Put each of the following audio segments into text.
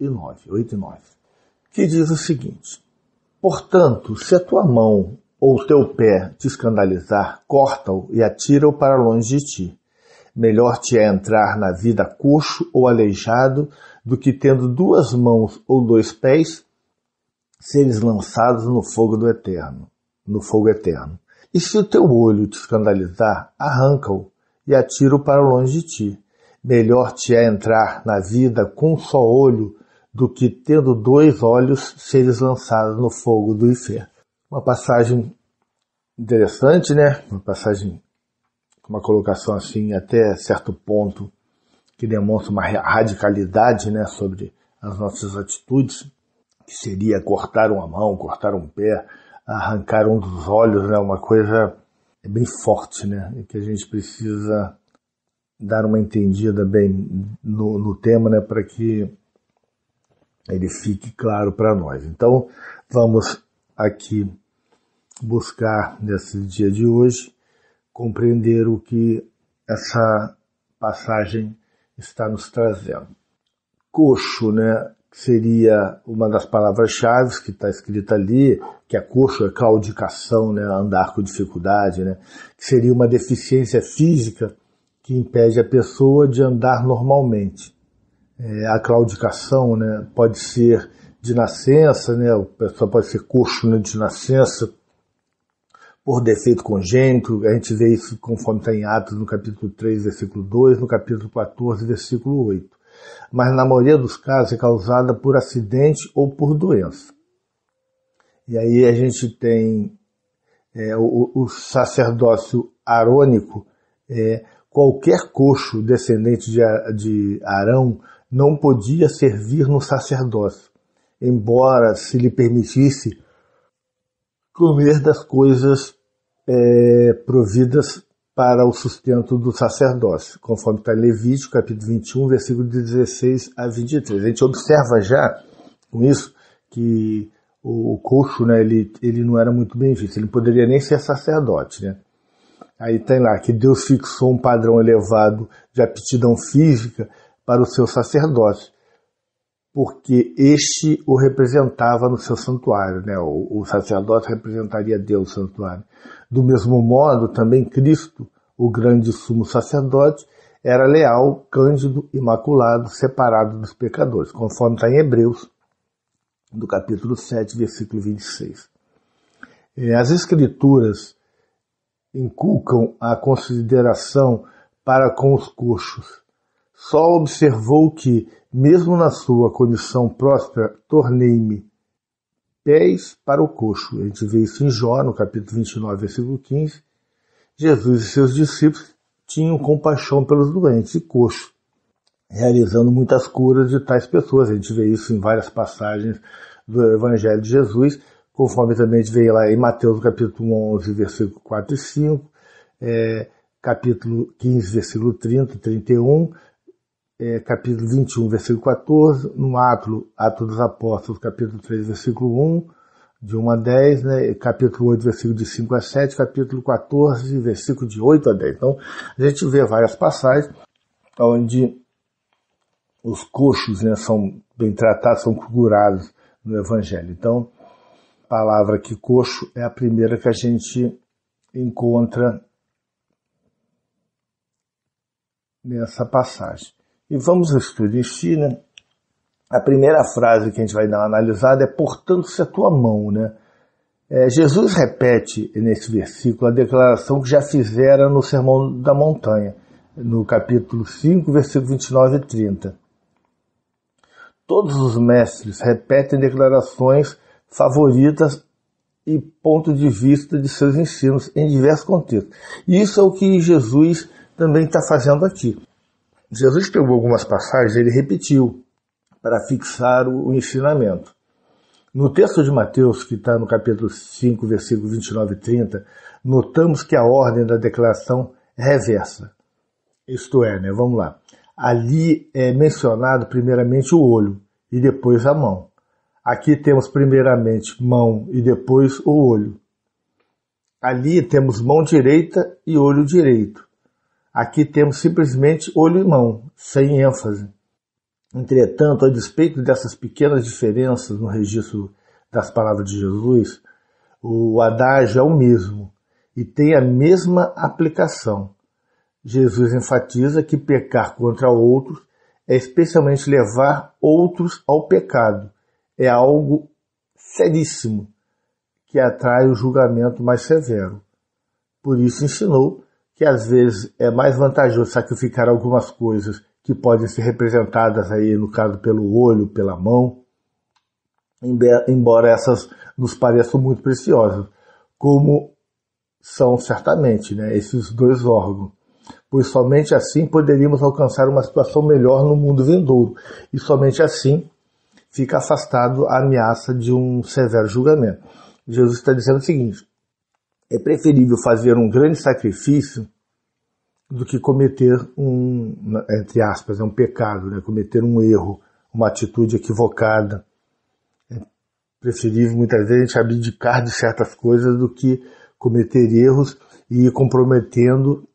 e 9, 8 e 9, que diz o seguinte: Portanto, se a tua mão ou teu pé te escandalizar, corta-o e atira-o para longe de ti. Melhor te é entrar na vida coxo ou aleijado do que tendo duas mãos ou dois pés seres lançados no fogo do eterno, no fogo eterno. E se o teu olho te escandalizar, arranca-o e atira-o para longe de ti. Melhor te é entrar na vida com um só olho do que tendo dois olhos seres lançados no fogo do inferno. Uma passagem interessante, né? Uma passagem com uma colocação assim até certo ponto que demonstra uma radicalidade, né, sobre as nossas atitudes, que seria cortar uma mão, cortar um pé, arrancar um dos olhos, né, uma coisa bem forte, né, e que a gente precisa dar uma entendida bem no, no tema, né, para que ele fique claro para nós. Então, vamos aqui buscar nesse dia de hoje compreender o que essa passagem está nos trazendo. Coxo, né, seria uma das palavras-chave que está escrita ali, que é coxo, é claudicação, né, andar com dificuldade, né, que seria uma deficiência física que impede a pessoa de andar normalmente é, a claudicação né, pode ser de nascença, né, a pessoa pode ser coxo né, de nascença, por defeito congênito, a gente vê isso conforme está em Atos no capítulo 3, versículo 2, no capítulo 14, versículo 8. Mas na maioria dos casos é causada por acidente ou por doença. E aí a gente tem é, o, o, sacerdócio arônico, é, qualquer coxo descendente de, de Arão não podia servir no sacerdócio, embora se lhe permitisse comer das coisas é, providas para o sustento do sacerdócio, conforme está em Levítico, capítulo 21, versículo 16 a 23. A gente observa já com isso que o coxo, né, ele, ele não era muito bem visto, ele poderia nem ser sacerdote, né? Aí tem lá que Deus fixou um padrão elevado de aptidão física para o seu sacerdócio, porque este o representava no seu santuário, né? o, o sacerdote representaria Deus no santuário. Do mesmo modo, também Cristo, o grande sumo sacerdote, era leal, cândido, imaculado, separado dos pecadores, conforme está em Hebreus, do capítulo 7, versículo 26. É, as Escrituras inculcam a consideração para com os coxos, só observou que, mesmo na sua condição próspera, tornei-me pés para o coxo. A gente vê isso em Jó, no capítulo 29, versículo 15. Jesus e seus discípulos tinham compaixão pelos doentes e coxos, realizando muitas curas de tais pessoas. A gente vê isso em várias passagens do Evangelho de Jesus, conforme também a gente vê lá em Mateus capítulo 11, versículo 4 e 5, é, eh, capítulo 15, versículo 30 e 31, é, capítulo 21, versículo 14, no Ato, Ato dos Apóstolos, capítulo 3, versículo 1, de 1 a 10, né, capítulo 8, versículo de 5 a 7, capítulo 14, versículo de 8 a 10. Então, a gente vê várias passagens onde os coxos né, são bem tratados, são curados no Evangelho. Então, a palavra que coxo é a primeira que a gente encontra nessa passagem. E vamos ao estudo em si, né? A primeira frase que a gente vai dar uma analisada é portanto-se a tua mão, né? É, Jesus repete nesse versículo a declaração que já fizera no Sermão da Montanha, no capítulo 5, versículo 29 e 30. Todos os mestres repetem declarações favoritas e ponto de vista de seus ensinos em diversos contextos. Isso é o que Jesus também está fazendo aqui. Jesus pegou algumas passagens e ele repetiu para fixar o ensinamento. No texto de Mateus, que está no capítulo 5, versículo 29 e 30, notamos que a ordem da declaração é reversa. Isto é, né? Vamos lá. Ali é mencionado primeiramente o olho e depois a mão. Aqui temos primeiramente mão e depois o olho. Ali temos mão direita e olho direito. Aqui temos simplesmente olho e mão, sem ênfase. Entretanto, a despeito dessas pequenas diferenças no registro das palavras de Jesus, o adágio é o mesmo e tem a mesma aplicação. Jesus enfatiza que pecar contra outros é especialmente levar outros ao pecado. É algo seríssimo que atrai o julgamento mais severo. Por isso ensinou que às vezes é mais vantajoso sacrificar algumas coisas que podem ser representadas aí, no caso, pelo olho, pela mão, embora essas nos pareçam muito preciosas, como são certamente né, esses dois órgãos, pois somente assim poderíamos alcançar uma situação melhor no mundo vindouro, e somente assim fica afastado a ameaça de um severo julgamento. Jesus está dizendo o seguinte: é preferível fazer um grande sacrifício do que cometer um, entre aspas, é um pecado, né? cometer um erro, uma atitude equivocada. É preferível muitas vezes a gente abdicar de certas coisas do que cometer erros e ir comprometendo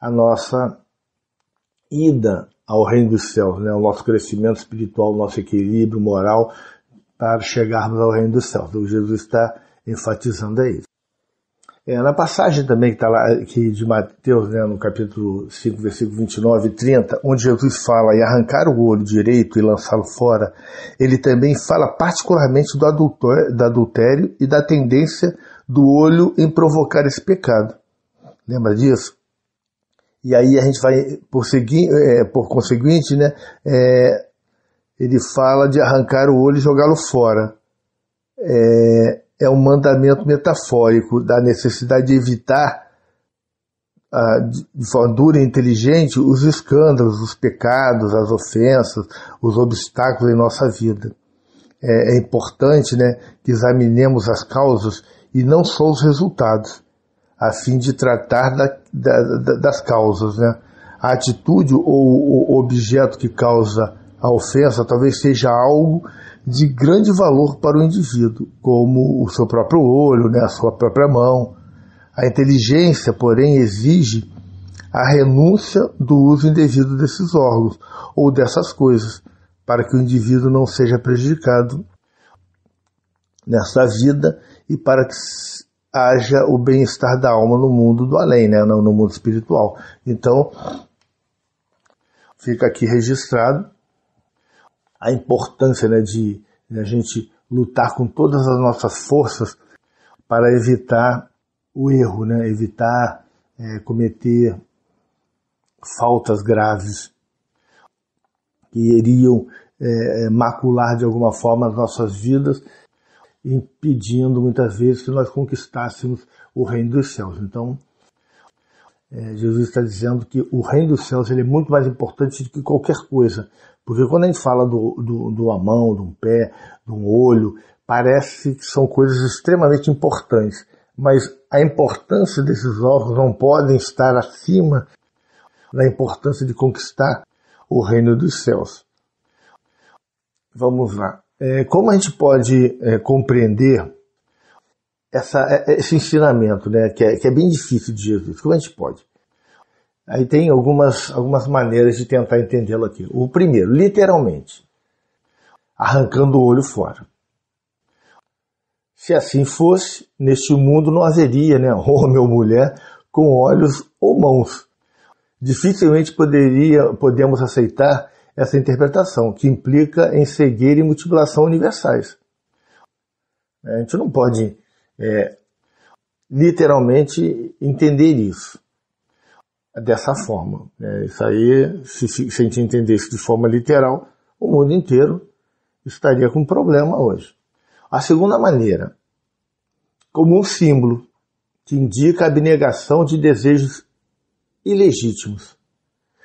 a nossa ida ao reino dos céus, né? o nosso crescimento espiritual, o nosso equilíbrio moral para chegarmos ao reino dos céus. O então, Jesus está enfatizando é isso. É, na passagem também que está lá que de Mateus, né, no capítulo 5, versículo 29 e 30, onde Jesus fala e arrancar o olho direito e lançá-lo fora, ele também fala particularmente do adultério, do adultério e da tendência do olho em provocar esse pecado. Lembra disso? E aí a gente vai, por, segui, é, por conseguinte, né, é, ele fala de arrancar o olho e jogá-lo fora. É, é um mandamento metafórico da necessidade de evitar, ah, de forma dura e inteligente, os escândalos, os pecados, as ofensas, os obstáculos em nossa vida. É, é, importante né, que examinemos as causas e não só os resultados, a fim de tratar da, da, das causas. Né? A atitude ou o objeto que causa a ofensa talvez seja algo de grande valor para o indivíduo, como o seu próprio olho, né, a sua própria mão. A inteligência, porém, exige a renúncia do uso indevido desses órgãos ou dessas coisas, para que o indivíduo não seja prejudicado nessa vida e para que haja o bem-estar da alma no mundo do além, né, no mundo espiritual. Então, fica aqui registrado a importância né, de, de a gente lutar com todas as nossas forças para evitar o erro, né, evitar é, cometer faltas graves que iriam é, é, macular de alguma forma as nossas vidas, impedindo muitas vezes que nós conquistássemos o reino dos céus. Então, é, Jesus está dizendo que o reino dos céus ele é muito mais importante do que qualquer coisa, porque quando a gente fala do, do, uma mão, de um pé, de um olho, parece que são coisas extremamente importantes. Mas a importância desses órgãos não podem estar acima da importância de conquistar o reino dos céus. Vamos lá. É, como a gente pode é, compreender essa, é, esse ensinamento, né, que é, que é bem difícil de Jesus? Como a gente pode? Aí tem algumas, algumas maneiras de tentar entendê-lo aqui. O primeiro, literalmente, arrancando o olho fora. Se assim fosse, neste mundo não haveria né, homem ou mulher com olhos ou mãos. Dificilmente poderia, podemos aceitar essa interpretação, que implica em cegueira e mutilação universais. A gente não pode é, literalmente entender isso dessa forma. É, isso aí, se, se, a gente entendesse de forma literal, o mundo inteiro estaria com problema hoje. A segunda maneira, como um símbolo que indica a abnegação de desejos ilegítimos.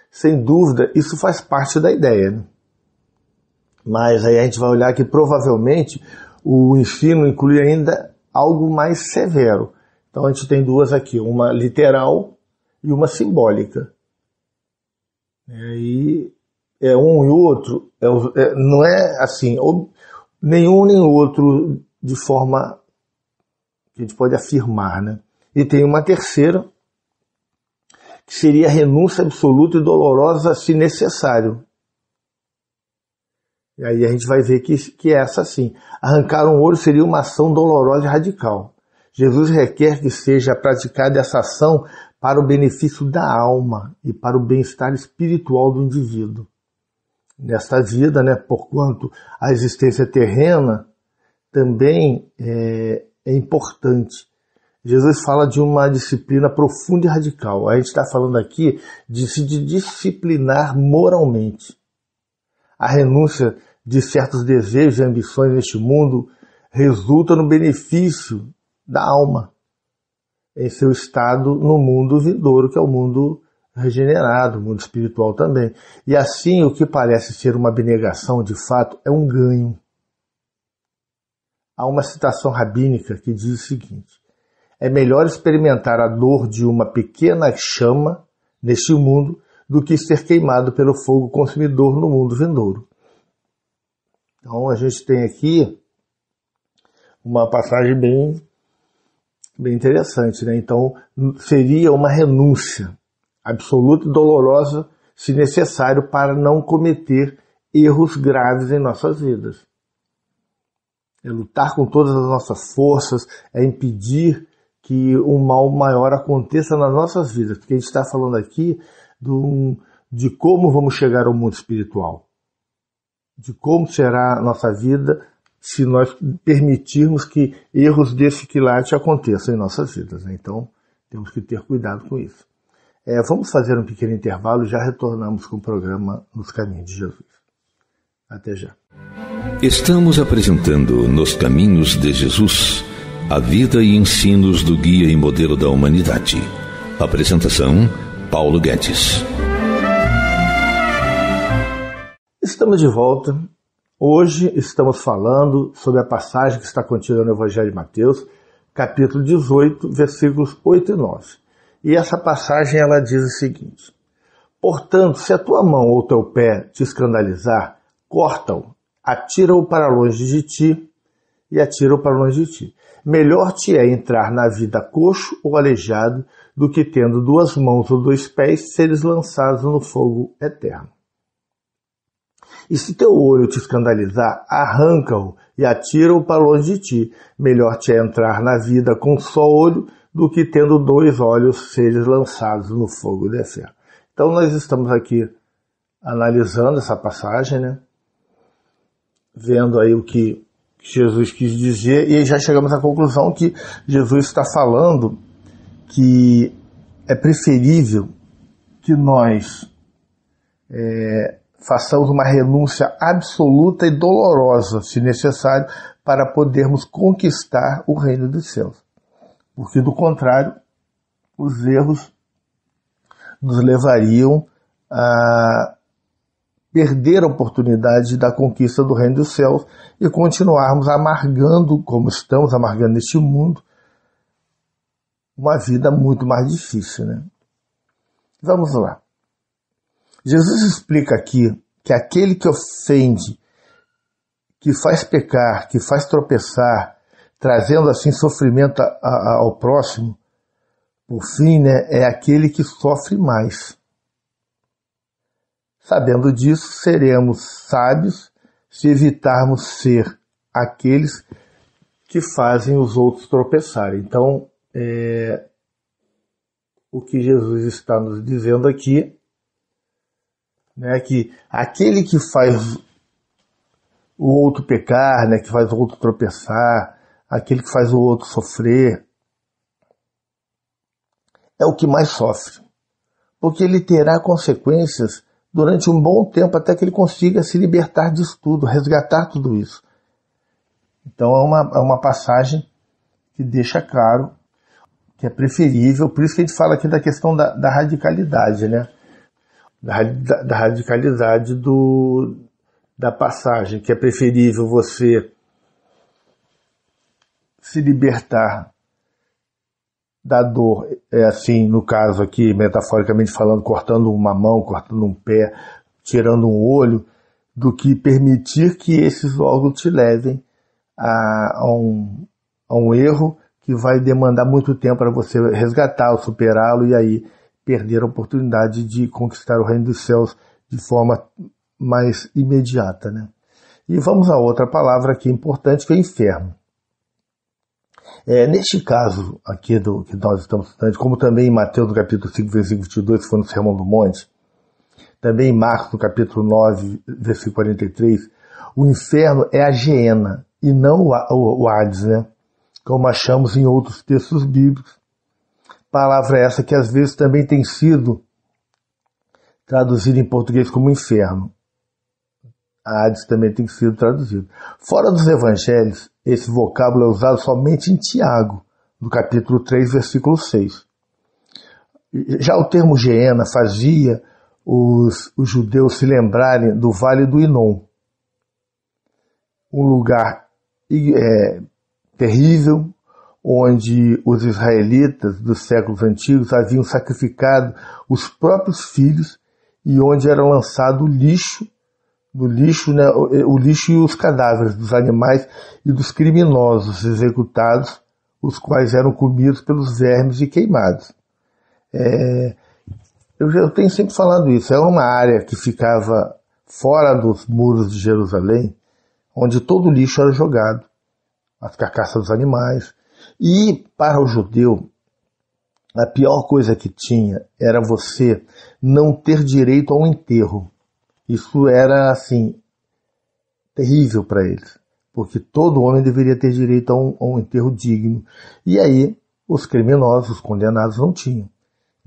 Sem dúvida, isso faz parte da ideia. Né? Mas aí a gente vai olhar que provavelmente o ensino inclui ainda algo mais severo. Então a gente tem duas aqui, uma literal e uma simbólica. É, e é um e outro, é, é, não é assim, nenhum nem outro de forma que a gente pode afirmar. Né? E tem uma terceira, que seria a renúncia absoluta e dolorosa se necessário. E aí a gente vai ver que, que é essa sim. Arrancar um olho seria uma ação dolorosa e radical. Jesus requer que seja praticada essa ação para o benefício da alma e para o bem-estar espiritual do indivíduo. Nesta vida, né, porquanto a existência terrena também é, é importante. Jesus fala de uma disciplina profunda e radical. A gente está falando aqui de se disciplinar moralmente. A renúncia de certos desejos e ambições neste mundo resulta no benefício da alma em seu é estado no mundo vindouro, que é o mundo regenerado, o mundo espiritual também. E assim, o que parece ser uma abnegação, de fato, é um ganho. Há uma citação rabínica que diz o seguinte: é melhor experimentar a dor de uma pequena chama neste mundo do que ser queimado pelo fogo consumidor no mundo vindouro. Então a gente tem aqui uma passagem bem Bem interessante, né? Então, seria uma renúncia absoluta e dolorosa, se necessário, para não cometer erros graves em nossas vidas. É lutar com todas as nossas forças, é impedir que um mal maior aconteça nas nossas vidas, porque a gente está falando aqui do, de como vamos chegar ao mundo espiritual, de como será a nossa vida se nós permitirmos que erros desse quilate aconteçam em nossas vidas. Né? Então, temos que ter cuidado com isso. É, vamos fazer um pequeno intervalo e já retornamos com o programa Nos Caminhos de Jesus. Até já. Estamos apresentando Nos Caminhos de Jesus a vida e ensinos do guia e modelo da humanidade. Apresentação: Paulo Guedes. Estamos de volta Hoje estamos falando sobre a passagem que está contida no Evangelho de Mateus, capítulo 18, versículos 8 e 9. E essa passagem ela diz o seguinte: Portanto, se a tua mão ou teu pé te escandalizar, corta-o, atira-o para longe de ti e atira-o para longe de ti. Melhor te é entrar na vida coxo ou aleijado do que tendo duas mãos ou dois pés seres lançados no fogo eterno. E se teu olho te escandalizar, arranca-o e atira-o para longe de ti. Melhor te é entrar na vida com só olho do que tendo dois olhos seres lançados no fogo descer. Então nós estamos aqui analisando essa passagem, né? Vendo aí o que Jesus quis dizer e já chegamos à conclusão que Jesus está falando que é preferível que nós é, façamos uma renúncia absoluta e dolorosa, se necessário, para podermos conquistar o reino dos céus. Porque, do contrário, os erros nos levariam a perder a oportunidade da conquista do reino dos céus e continuarmos amargando, como estamos amargando neste mundo, uma vida muito mais difícil. Né? Vamos lá. Jesus explica aqui que aquele que ofende, que faz pecar, que faz tropeçar, trazendo assim sofrimento a, a, ao próximo, por fim, né, é aquele que sofre mais. Sabendo disso, seremos sábios se evitarmos ser aqueles que fazem os outros tropeçarem. Então, é, o que Jesus está nos dizendo aqui né, que aquele que faz o outro pecar, né, que faz o outro tropeçar, aquele que faz o outro sofrer, é o que mais sofre, porque ele terá consequências durante um bom tempo até que ele consiga se libertar disso tudo, resgatar tudo isso. Então é uma, é uma passagem que deixa claro que é preferível, por isso que a gente fala aqui da questão da, da radicalidade, né? da, da radicalidade do, da passagem, que é preferível você se libertar da dor, é assim, no caso aqui, metaforicamente falando, cortando uma mão, cortando um pé, tirando um olho, do que permitir que esses órgãos te levem a, a, um, a um erro que vai demandar muito tempo para você resgatá-lo, superá-lo e aí perder a oportunidade de conquistar o reino dos céus de forma mais imediata. Né? E vamos a outra palavra que é importante, que é inferno. É, neste caso aqui do que nós estamos estudando, como também em Mateus no capítulo 5, versículo 22, que foi no Sermão do Monte, também em Marcos no capítulo 9, versículo 43, o inferno é a hiena e não o, o, o Hades, né? como achamos em outros textos bíblicos, palavra é essa que às vezes também tem sido traduzida em português como inferno. A Hades também tem sido traduzido. Fora dos evangelhos, esse vocábulo é usado somente em Tiago, no capítulo 3, versículo 6. Já o termo Geena fazia os, os judeus se lembrarem do Vale do Inon, um lugar é, terrível, onde os israelitas dos séculos antigos haviam sacrificado os próprios filhos e onde era lançado o lixo, no lixo, né, o eh, lixo e os cadáveres dos animais e dos criminosos executados, os quais eram comidos pelos vermes e queimados. É, eu, eu tenho sempre falado isso. É uma área que ficava fora dos muros de Jerusalém, onde todo o lixo era jogado, as carcaças dos animais, e para o judeu, a pior coisa que tinha era você não ter direito a um enterro. Isso era assim terrível para eles, porque todo homem deveria ter direito a um, a um enterro digno. E aí os criminosos, os condenados não tinham.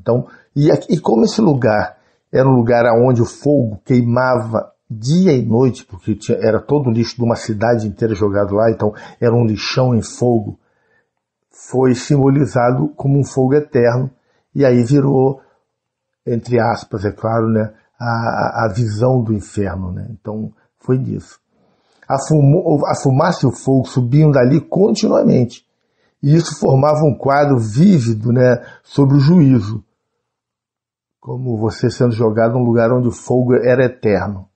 Então, e, aqui, e como esse lugar era um lugar onde o fogo queimava dia e noite, porque tinha, era todo o lixo de uma cidade inteira jogado lá, então era um lixão em fogo foi simbolizado como um fogo eterno, e aí virou, entre aspas, é claro, né, a, a visão do inferno. Né? Então, foi disso. A, fumo, a fumaça e o fogo subiam dali continuamente, e isso formava um quadro vívido né, sobre o juízo, como você sendo jogado num lugar onde o fogo era eterno.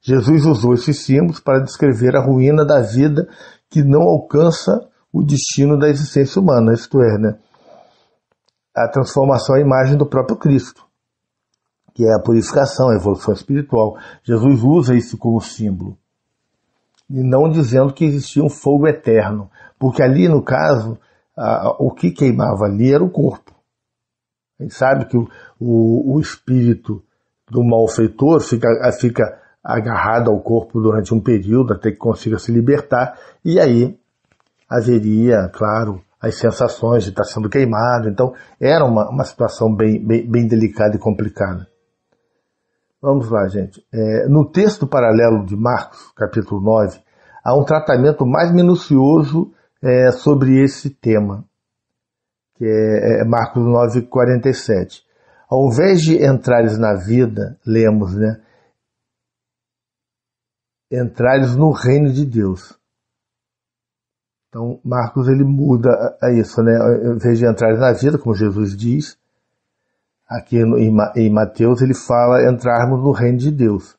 Jesus usou esses símbolos para descrever a ruína da vida que não alcança o destino da existência humana, isto é, né, a transformação à imagem do próprio Cristo, que é a purificação, a evolução espiritual. Jesus usa isso como símbolo, e não dizendo que existia um fogo eterno, porque ali, no caso, a, o que queimava ali era o corpo. A gente sabe que o, o, o espírito do malfeitor fica, fica agarrado ao corpo durante um período até que consiga se libertar, e aí haveria, claro, as sensações de estar sendo queimado. Então, era uma, uma situação bem, bem, bem delicada e complicada. Vamos lá, gente. É, no texto paralelo de Marcos, capítulo 9, há um tratamento mais minucioso é, sobre esse tema, que é, é Marcos 9, 47. Ao invés de entrares na vida, lemos, né? Entrares no reino de Deus. Então, Marcos ele muda a é, é isso, né? Em vez de entrar na vida, como Jesus diz, aqui em Mateus ele fala entrarmos no reino de Deus,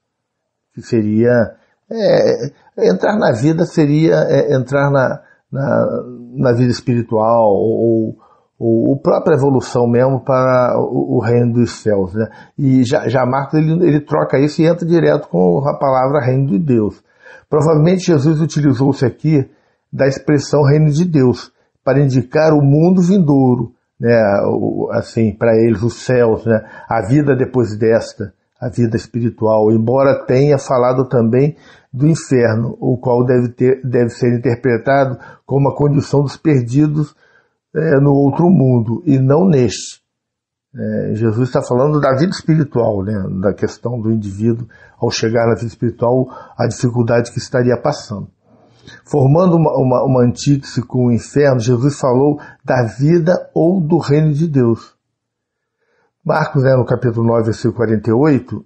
que seria é, é, entrar na vida seria é, entrar na, na, na, vida espiritual ou, o própria evolução mesmo para o, o, reino dos céus, né? E já, já Marcos ele, ele troca isso e entra direto com a palavra reino de Deus. Provavelmente Jesus utilizou-se aqui da expressão reino de Deus, para indicar o mundo vindouro, né, assim, para eles os céus, né, a vida depois desta, a vida espiritual, embora tenha falado também do inferno, o qual deve, ter, deve ser interpretado como a condição dos perdidos é, no outro mundo e não neste. É, Jesus está falando da vida espiritual, né, da questão do indivíduo ao chegar na vida espiritual, a dificuldade que estaria passando. Formando uma, uma, uma antítese com o inferno, Jesus falou da vida ou do reino de Deus. Marcos, né, no capítulo 9, versículo 48,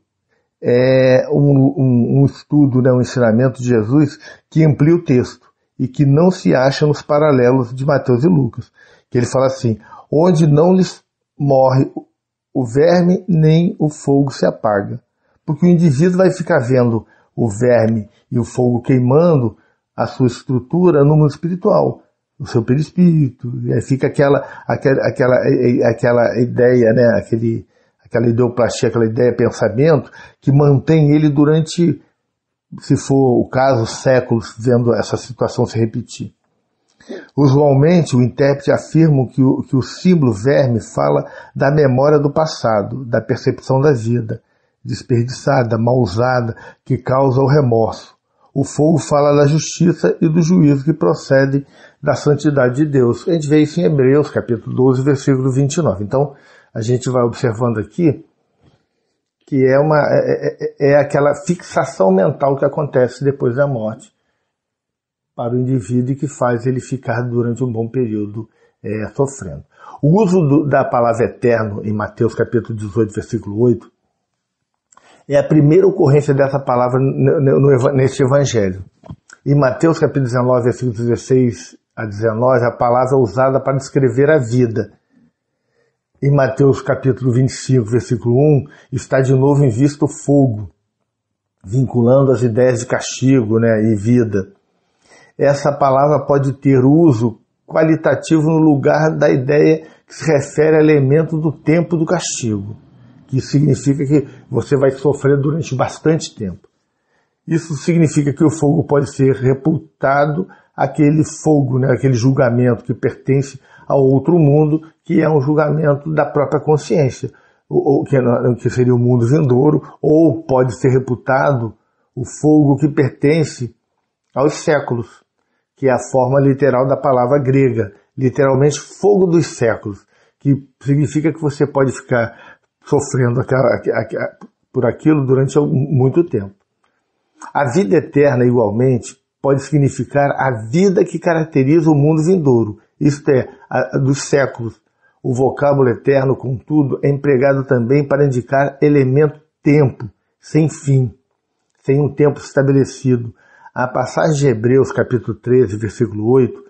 é um, um, um estudo, né, um ensinamento de Jesus que amplia o texto e que não se acha nos paralelos de Mateus e Lucas. Que ele fala assim: onde não lhes morre o verme, nem o fogo se apaga. Porque o indivíduo vai ficar vendo o verme e o fogo queimando a sua estrutura no mundo espiritual, o seu perispírito. E aí fica aquela, aquela, aquela, aquela ideia, né? Aquele, aquela ideoplastia, aquela ideia, pensamento, que mantém ele durante, se for o caso, séculos, vendo essa situação se repetir. Usualmente, o intérprete afirma que o, que o símbolo verme fala da memória do passado, da percepção da vida, desperdiçada, mal usada, que causa o remorso. O fogo fala da justiça e do juízo que procede da santidade de Deus. A gente vê isso em Hebreus, capítulo 12, versículo 29. Então, a gente vai observando aqui que é, uma, é é, é, é aquela fixação mental que acontece depois da morte para o indivíduo e que faz ele ficar durante um bom período é, sofrendo. O uso do, da palavra eterno em Mateus capítulo 18, versículo 8 é a primeira ocorrência dessa palavra neste evangelho. Em Mateus capítulo 19, versículo 16 a 19, a palavra é usada para descrever a vida. Em Mateus capítulo 25, versículo 1, está de novo em vista o fogo, vinculando as ideias de castigo né, e vida. Essa palavra pode ter uso qualitativo no lugar da ideia que se refere a elemento do tempo do castigo que significa que você vai sofrer durante bastante tempo. Isso significa que o fogo pode ser reputado aquele fogo, né, aquele julgamento que pertence a outro mundo, que é um julgamento da própria consciência, ou, ou que, é, que, seria o mundo vindouro, ou pode ser reputado o fogo que pertence aos séculos, que é a forma literal da palavra grega, literalmente fogo dos séculos, que significa que você pode ficar sofrendo por aquilo durante muito tempo. A vida eterna, igualmente, pode significar a vida que caracteriza o mundo vindouro, isto é, a, dos séculos. O vocábulo eterno, contudo, é empregado também para indicar elemento tempo, sem fim, sem um tempo estabelecido. A passagem de Hebreus, capítulo 13, versículo 8,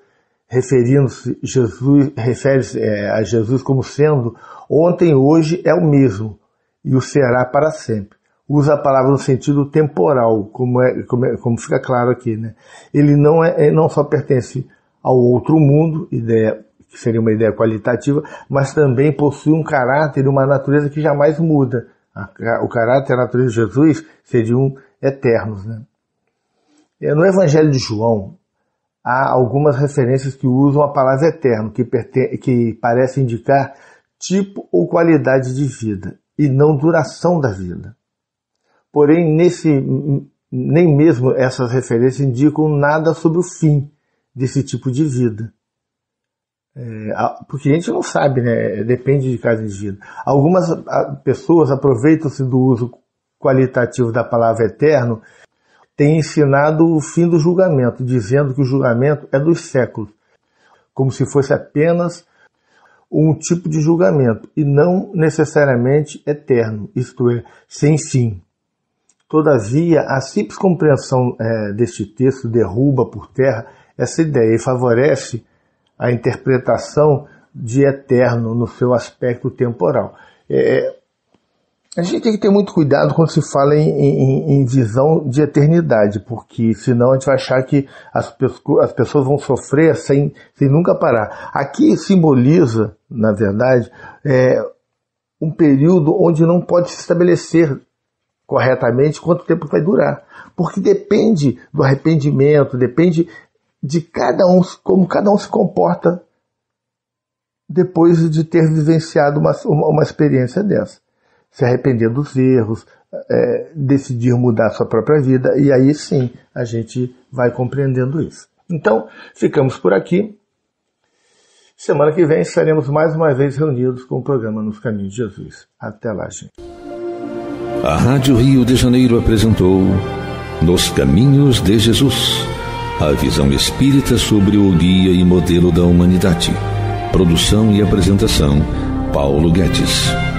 referindo-se Jesus refere-se é, a Jesus como sendo ontem, hoje é o mesmo e o será para sempre. Usa a palavra no sentido temporal, como, é, como, é, como fica claro aqui. Né? Ele não, é, não só pertence ao outro mundo, ideia que seria uma ideia qualitativa, mas também possui um caráter, uma natureza que jamais muda. O caráter e a natureza de Jesus seriam eternos. Né? É, no Evangelho de João, há algumas referências que usam a palavra eterno, que, que parece indicar tipo ou qualidade de vida, e não duração da vida. Porém, nesse, nem mesmo essas referências indicam nada sobre o fim desse tipo de vida. É, porque a gente não sabe, né? depende de cada indivíduo. Algumas pessoas aproveitam-se do uso qualitativo da palavra eterno tem ensinado o fim do julgamento, dizendo que o julgamento é dos séculos, como se fosse apenas um tipo de julgamento e não necessariamente eterno, isto é, sem fim. Todavia, a simples compreensão é, deste texto derruba por terra essa ideia e favorece a interpretação de eterno no seu aspecto temporal. É, é a gente tem que ter muito cuidado quando se fala em, em, em visão de eternidade, porque senão a gente vai achar que as, as pessoas vão sofrer sem, sem nunca parar. Aqui simboliza, na verdade, é, um período onde não pode se estabelecer corretamente quanto tempo vai durar. Porque depende do arrependimento, depende de cada um, como cada um se comporta depois de ter vivenciado uma, uma, uma experiência dessa se arrepender dos erros, é, decidir mudar sua própria vida, e aí sim a gente vai compreendendo isso. Então, ficamos por aqui. Semana que vem estaremos mais uma vez reunidos com o programa Nos Caminhos de Jesus. Até lá, gente. A Rádio Rio de Janeiro apresentou Nos Caminhos de Jesus a visão espírita sobre o guia e modelo da humanidade. Produção e apresentação, Paulo Guedes.